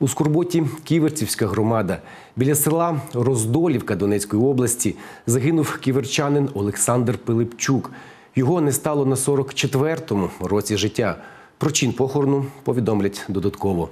У Скорботі Ківерцівська громада. Біля села Роздолівка Донецької області загинув ківерчанин Олександр Пилипчук. Його не стало на 44-му році життя. Про чин похорону повідомлять додатково.